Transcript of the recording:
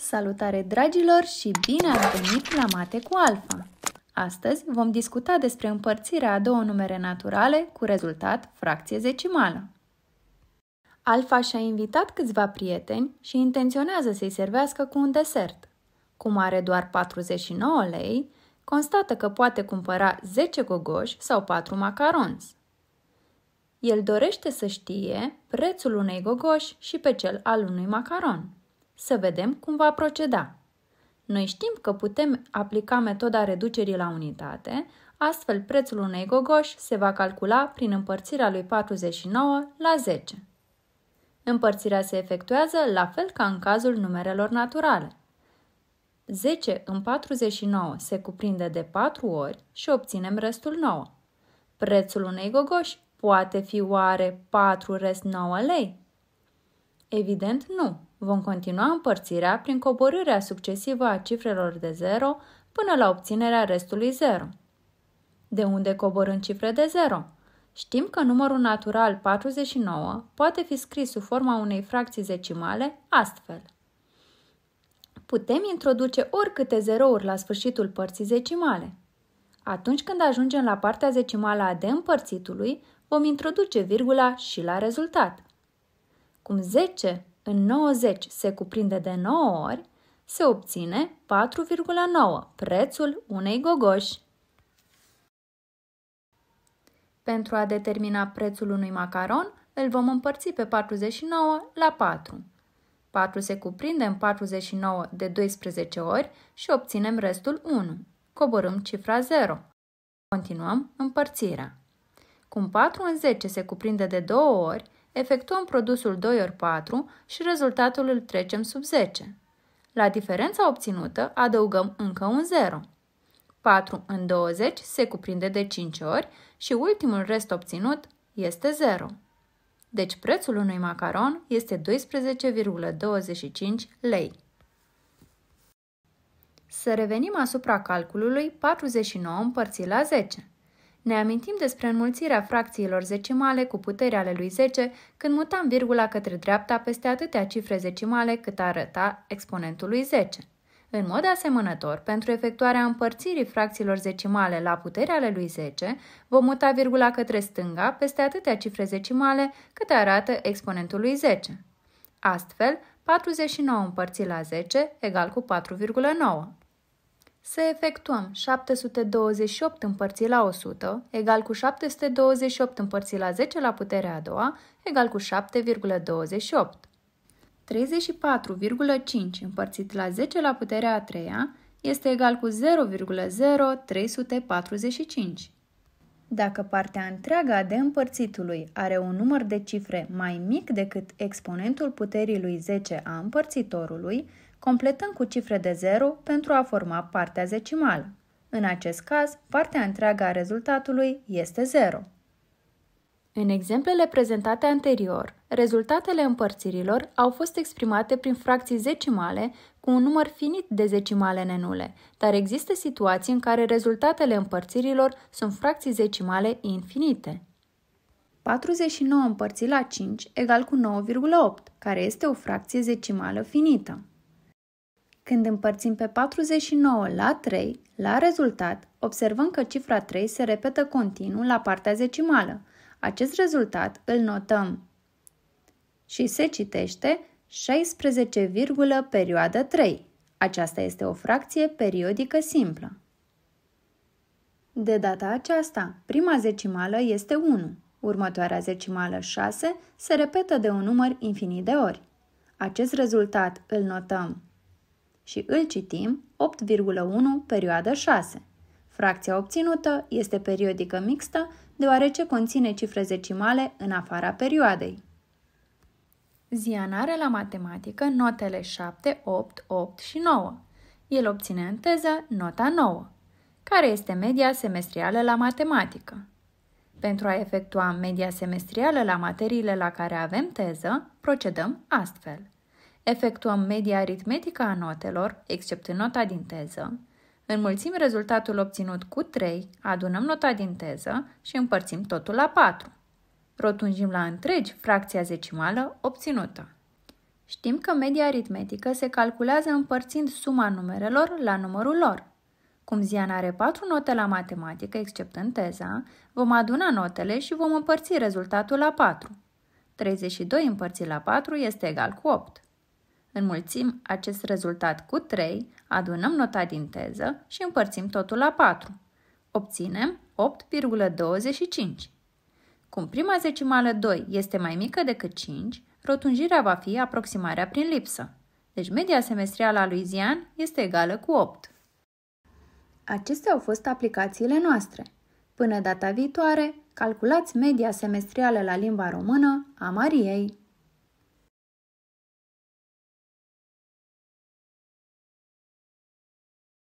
Salutare dragilor și bine ați venit la Mate cu Alfa! Astăzi vom discuta despre împărțirea a două numere naturale cu rezultat fracție zecimală. Alfa și-a invitat câțiva prieteni și intenționează să-i servească cu un desert. Cum are doar 49 lei, constată că poate cumpăra 10 gogoși sau 4 macarons. El dorește să știe prețul unei gogoși și pe cel al unui macaron. Să vedem cum va proceda. Noi știm că putem aplica metoda reducerii la unitate, astfel prețul unei gogoși se va calcula prin împărțirea lui 49 la 10. Împărțirea se efectuează la fel ca în cazul numerelor naturale. 10 în 49 se cuprinde de 4 ori și obținem restul 9. Prețul unei gogoși poate fi oare 4 rest 9 lei? Evident nu, Vom continua împărțirea prin coborârea succesivă a cifrelor de 0 până la obținerea restului 0. De unde coborând cifre de 0? Știm că numărul natural 49 poate fi scris sub forma unei fracții decimale astfel. Putem introduce oricâte zerouri la sfârșitul părții decimale. Atunci când ajungem la partea decimală a de împărțitului, vom introduce virgula și la rezultat. Cum 10 în 90 se cuprinde de 9 ori, se obține 4,9, prețul unei gogoși. Pentru a determina prețul unui macaron, îl vom împărți pe 49 la 4. 4 se cuprinde în 49 de 12 ori și obținem restul 1. Coborâm cifra 0. Continuăm împărțirea. Cum 4 în 10 se cuprinde de 2 ori efectuăm produsul 2 ori 4 și rezultatul îl trecem sub 10. La diferența obținută adăugăm încă un 0. 4 în 20 se cuprinde de 5 ori și ultimul rest obținut este 0. Deci prețul unui macaron este 12,25 lei. Să revenim asupra calculului 49 împărțit la 10. Ne amintim despre înmulțirea fracțiilor zecimale cu puterea ale lui 10 când mutam virgula către dreapta peste atâtea cifre zecimale cât arăta exponentul lui 10. În mod asemănător, pentru efectuarea împărțirii fracțiilor zecimale la puterea ale lui 10, vom muta virgula către stânga peste atâtea cifre zecimale cât arată exponentul lui 10. Astfel, 49 împărțit la 10 egal cu 4,9. Să efectuăm 728 împărțit la 100, egal cu 728 împărțit la 10 la puterea a doua, egal cu 7,28. 34,5 împărțit la 10 la puterea a treia este egal cu 0,0345. Dacă partea întreagă a de împărțitului are un număr de cifre mai mic decât exponentul puterii lui 10 a împărțitorului, completăm cu cifre de 0 pentru a forma partea zecimală. În acest caz, partea întreagă a rezultatului este 0. În exemplele prezentate anterior, rezultatele împărțirilor au fost exprimate prin fracții zecimale cu un număr finit de zecimale nenule, dar există situații în care rezultatele împărțirilor sunt fracții zecimale infinite. 49 împărțit la 5 egal cu 9,8, care este o fracție zecimală finită. Când împărțim pe 49 la 3, la rezultat, observăm că cifra 3 se repetă continuu la partea zecimală. Acest rezultat îl notăm și se citește 16, perioadă 3. Aceasta este o fracție periodică simplă. De data aceasta, prima zecimală este 1, următoarea zecimală 6 se repetă de un număr infinit de ori. Acest rezultat îl notăm și îl citim 8,1 perioadă 6. Fracția obținută este periodică mixtă deoarece conține cifre zecimale în afara perioadei. Zianare la matematică notele 7, 8, 8 și 9. El obține în teză nota 9, care este media semestrială la matematică. Pentru a efectua media semestrială la materiile la care avem teză, procedăm astfel. Efectuăm media aritmetică a notelor, în nota din teză, înmulțim rezultatul obținut cu 3, adunăm nota din teză și împărțim totul la 4. Rotunjim la întregi fracția zecimală obținută. Știm că media aritmetică se calculează împărțind suma numerelor la numărul lor. Cum Zian are 4 note la matematică, în teza, vom aduna notele și vom împărți rezultatul la 4. 32 împărțit la 4 este egal cu 8 înmulțim acest rezultat cu 3, adunăm nota din teză și împărțim totul la 4. Obținem 8,25. Cum prima zecimală 2 este mai mică decât 5, rotunjirea va fi aproximarea prin lipsă. Deci media semestrială a lui Zian este egală cu 8. Acestea au fost aplicațiile noastre. Până data viitoare, calculați media semestrială la limba română a Mariei.